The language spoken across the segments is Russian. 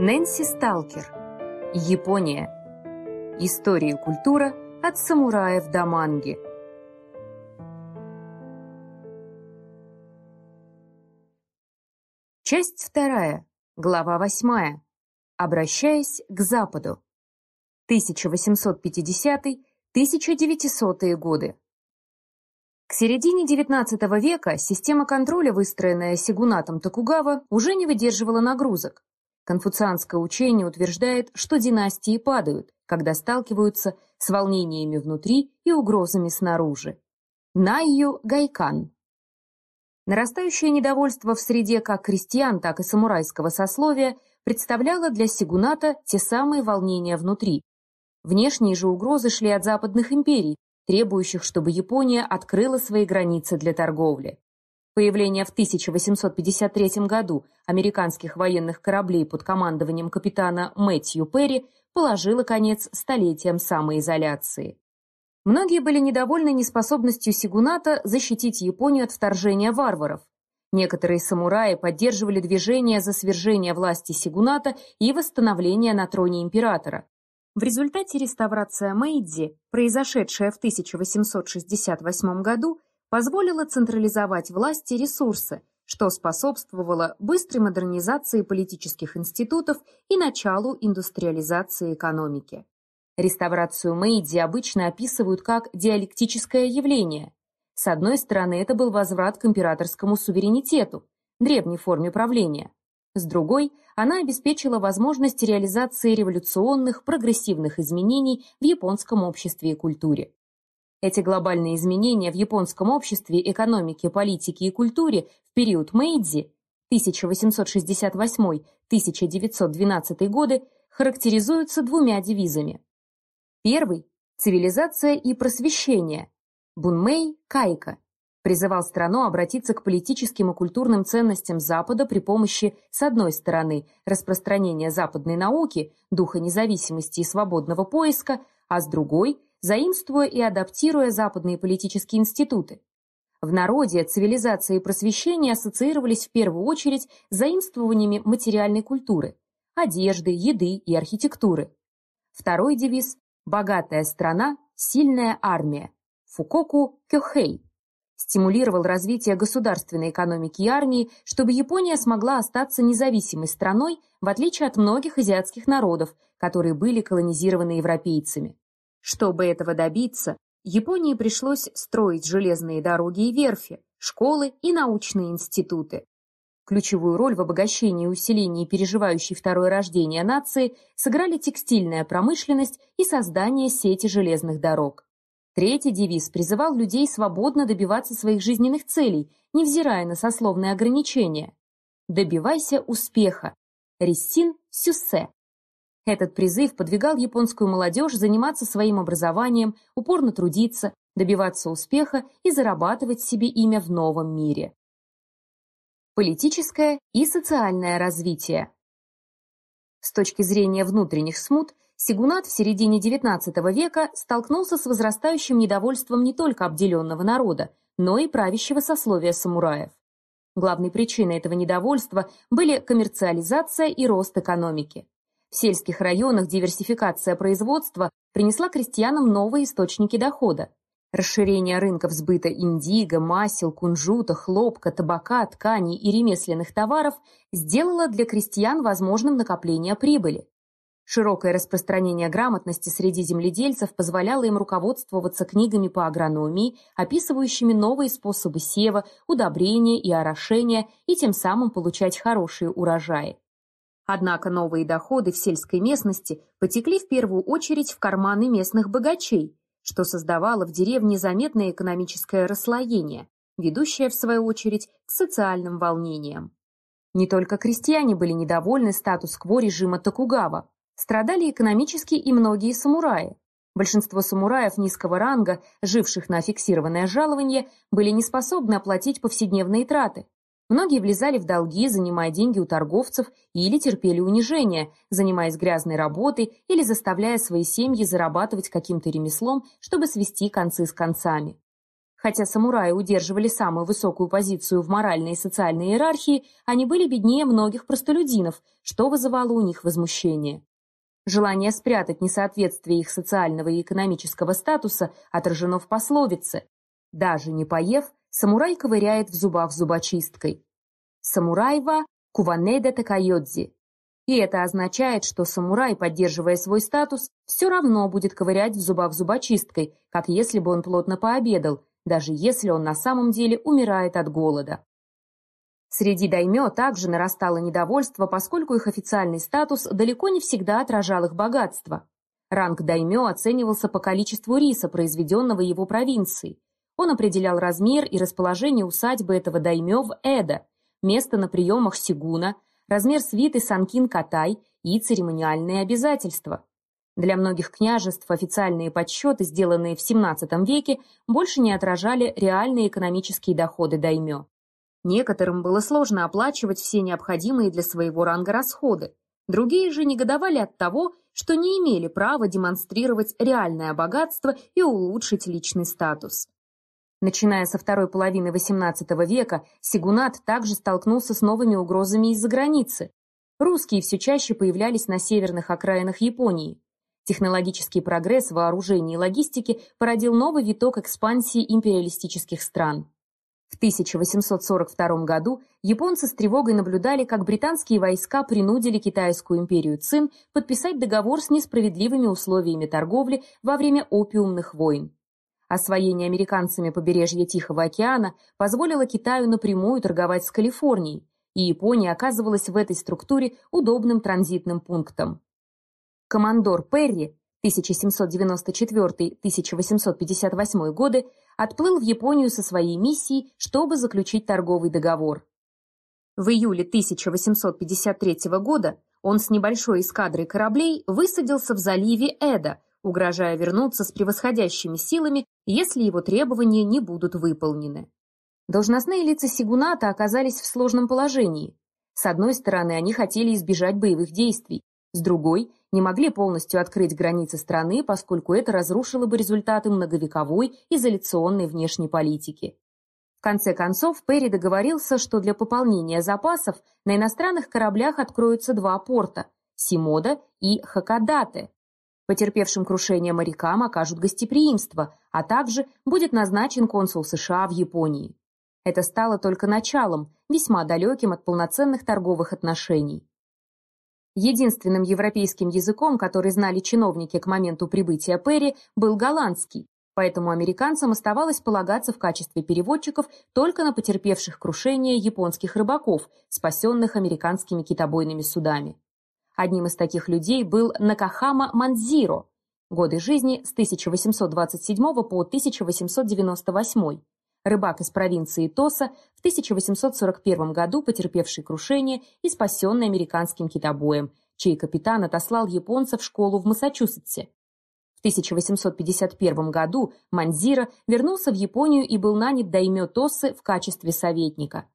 Нэнси Сталкер. Япония. История и культура от самураев до манги. Часть вторая. Глава восьмая. Обращаясь к Западу. 1850-1900 годы. К середине XIX века система контроля, выстроенная Сигунатом Токугава, уже не выдерживала нагрузок, Конфуцианское учение утверждает, что династии падают, когда сталкиваются с волнениями внутри и угрозами снаружи. Найю Гайкан Нарастающее недовольство в среде как крестьян, так и самурайского сословия представляло для Сигуната те самые волнения внутри. Внешние же угрозы шли от западных империй, требующих, чтобы Япония открыла свои границы для торговли. Появление в 1853 году американских военных кораблей под командованием капитана Мэтью Перри положило конец столетиям самоизоляции. Многие были недовольны неспособностью Сигуната защитить Японию от вторжения варваров. Некоторые самураи поддерживали движение за свержение власти Сигуната и восстановление на троне императора. В результате реставрация Мэйдзи, произошедшая в 1868 году, позволило централизовать власти и ресурсы, что способствовало быстрой модернизации политических институтов и началу индустриализации экономики. Реставрацию Мэйдзи обычно описывают как диалектическое явление. С одной стороны, это был возврат к императорскому суверенитету, древней форме правления. С другой, она обеспечила возможность реализации революционных, прогрессивных изменений в японском обществе и культуре. Эти глобальные изменения в японском обществе, экономике, политике и культуре в период Мэйдзи 1868-1912 годы характеризуются двумя девизами. Первый – цивилизация и просвещение. Бунмей Кайка призывал страну обратиться к политическим и культурным ценностям Запада при помощи, с одной стороны, распространения западной науки, духа независимости и свободного поиска, а с другой – заимствуя и адаптируя западные политические институты. В народе цивилизация и просвещение ассоциировались в первую очередь с заимствованиями материальной культуры, одежды, еды и архитектуры. Второй девиз – «богатая страна, сильная армия» Фукоку Кёхэй стимулировал развитие государственной экономики и армии, чтобы Япония смогла остаться независимой страной, в отличие от многих азиатских народов, которые были колонизированы европейцами. Чтобы этого добиться, Японии пришлось строить железные дороги и верфи, школы и научные институты. Ключевую роль в обогащении и усилении переживающей второе рождение нации сыграли текстильная промышленность и создание сети железных дорог. Третий девиз призывал людей свободно добиваться своих жизненных целей, невзирая на сословные ограничения. «Добивайся успеха» – Рессин Сюссе. Этот призыв подвигал японскую молодежь заниматься своим образованием, упорно трудиться, добиваться успеха и зарабатывать себе имя в новом мире. Политическое и социальное развитие С точки зрения внутренних смут, Сигунат в середине XIX века столкнулся с возрастающим недовольством не только обделенного народа, но и правящего сословия самураев. Главной причиной этого недовольства были коммерциализация и рост экономики. В сельских районах диверсификация производства принесла крестьянам новые источники дохода. Расширение рынков сбыта индиго, масел, кунжута, хлопка, табака, тканей и ремесленных товаров сделало для крестьян возможным накопление прибыли. Широкое распространение грамотности среди земледельцев позволяло им руководствоваться книгами по агрономии, описывающими новые способы сева, удобрения и орошения, и тем самым получать хорошие урожаи. Однако новые доходы в сельской местности потекли в первую очередь в карманы местных богачей, что создавало в деревне заметное экономическое расслоение, ведущее, в свою очередь, к социальным волнениям. Не только крестьяне были недовольны статус-кво режима Токугава, страдали экономически и многие самураи. Большинство самураев низкого ранга, живших на фиксированное жалование, были не способны оплатить повседневные траты, Многие влезали в долги, занимая деньги у торговцев, или терпели унижение, занимаясь грязной работой или заставляя свои семьи зарабатывать каким-то ремеслом, чтобы свести концы с концами. Хотя самураи удерживали самую высокую позицию в моральной и социальной иерархии, они были беднее многих простолюдинов, что вызывало у них возмущение. Желание спрятать несоответствие их социального и экономического статуса отражено в пословице «Даже не поев, Самурай ковыряет в зубах зубочисткой. Самурайва Куванеда Такайодзи. И это означает, что самурай, поддерживая свой статус, все равно будет ковырять в зубах зубочисткой, как если бы он плотно пообедал, даже если он на самом деле умирает от голода. Среди даймё также нарастало недовольство, поскольку их официальный статус далеко не всегда отражал их богатство. Ранг даймё оценивался по количеству риса, произведенного его провинцией, он определял размер и расположение усадьбы этого даймё в Эда, место на приемах Сигуна, размер свиты Санкин-Катай и церемониальные обязательства. Для многих княжеств официальные подсчеты, сделанные в XVII веке, больше не отражали реальные экономические доходы даймё. Некоторым было сложно оплачивать все необходимые для своего ранга расходы. Другие же негодовали от того, что не имели права демонстрировать реальное богатство и улучшить личный статус. Начиная со второй половины XVIII века, Сигунат также столкнулся с новыми угрозами из-за границы. Русские все чаще появлялись на северных окраинах Японии. Технологический прогресс вооружения и логистики породил новый виток экспансии империалистических стран. В 1842 году японцы с тревогой наблюдали, как британские войска принудили китайскую империю Цин подписать договор с несправедливыми условиями торговли во время опиумных войн. Освоение американцами побережья Тихого океана позволило Китаю напрямую торговать с Калифорнией, и Япония оказывалась в этой структуре удобным транзитным пунктом. Командор Перри 1794-1858 годы отплыл в Японию со своей миссией, чтобы заключить торговый договор. В июле 1853 года он с небольшой эскадрой кораблей высадился в заливе Эда – угрожая вернуться с превосходящими силами, если его требования не будут выполнены. Должностные лица Сигуната оказались в сложном положении. С одной стороны, они хотели избежать боевых действий, с другой – не могли полностью открыть границы страны, поскольку это разрушило бы результаты многовековой изоляционной внешней политики. В конце концов, Перри договорился, что для пополнения запасов на иностранных кораблях откроются два порта – Симода и Хакадате, Потерпевшим крушение морякам окажут гостеприимство, а также будет назначен консул США в Японии. Это стало только началом, весьма далеким от полноценных торговых отношений. Единственным европейским языком, который знали чиновники к моменту прибытия Перри, был голландский, поэтому американцам оставалось полагаться в качестве переводчиков только на потерпевших крушение японских рыбаков, спасенных американскими китобойными судами. Одним из таких людей был Накахама Манзиро, годы жизни с 1827 по 1898, рыбак из провинции Тоса, в 1841 году потерпевший крушение и спасенный американским китобоем, чей капитан отослал японца в школу в Массачусетсе. В 1851 году Манзира вернулся в Японию и был нанят даймё Тосы в качестве советника.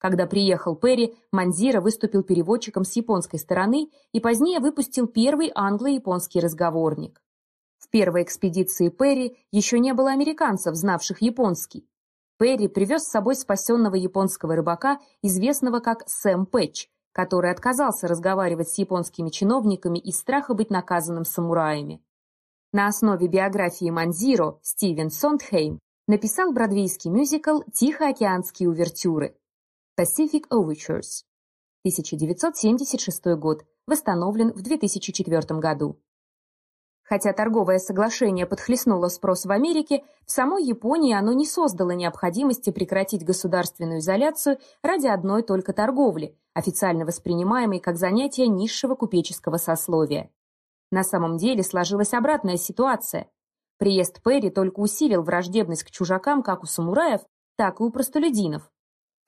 Когда приехал Перри, Манзира выступил переводчиком с японской стороны и позднее выпустил первый англо-японский разговорник. В первой экспедиции Перри еще не было американцев, знавших японский. Перри привез с собой спасенного японского рыбака, известного как Сэм Пэтч, который отказался разговаривать с японскими чиновниками из страха быть наказанным самураями. На основе биографии Манзиро Стивен Сондхейм написал бродвейский мюзикл «Тихоокеанские увертюры». Pacific Overtures 1976 год, восстановлен в 2004 году. Хотя торговое соглашение подхлестнуло спрос в Америке, в самой Японии оно не создало необходимости прекратить государственную изоляцию ради одной только торговли, официально воспринимаемой как занятие низшего купеческого сословия. На самом деле сложилась обратная ситуация. Приезд Перри только усилил враждебность к чужакам как у самураев, так и у простолюдинов.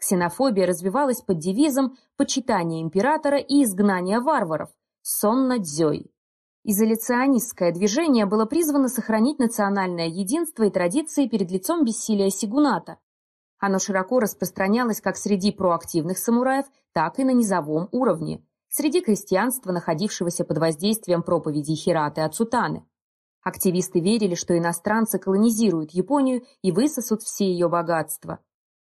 Ксенофобия развивалась под девизом «Почитание императора и изгнание варваров» – «Сонна дзёй». Изоляционистское движение было призвано сохранить национальное единство и традиции перед лицом бессилия Сигуната. Оно широко распространялось как среди проактивных самураев, так и на низовом уровне, среди крестьянства, находившегося под воздействием проповедей Хираты Ацутаны. Активисты верили, что иностранцы колонизируют Японию и высосут все ее богатства –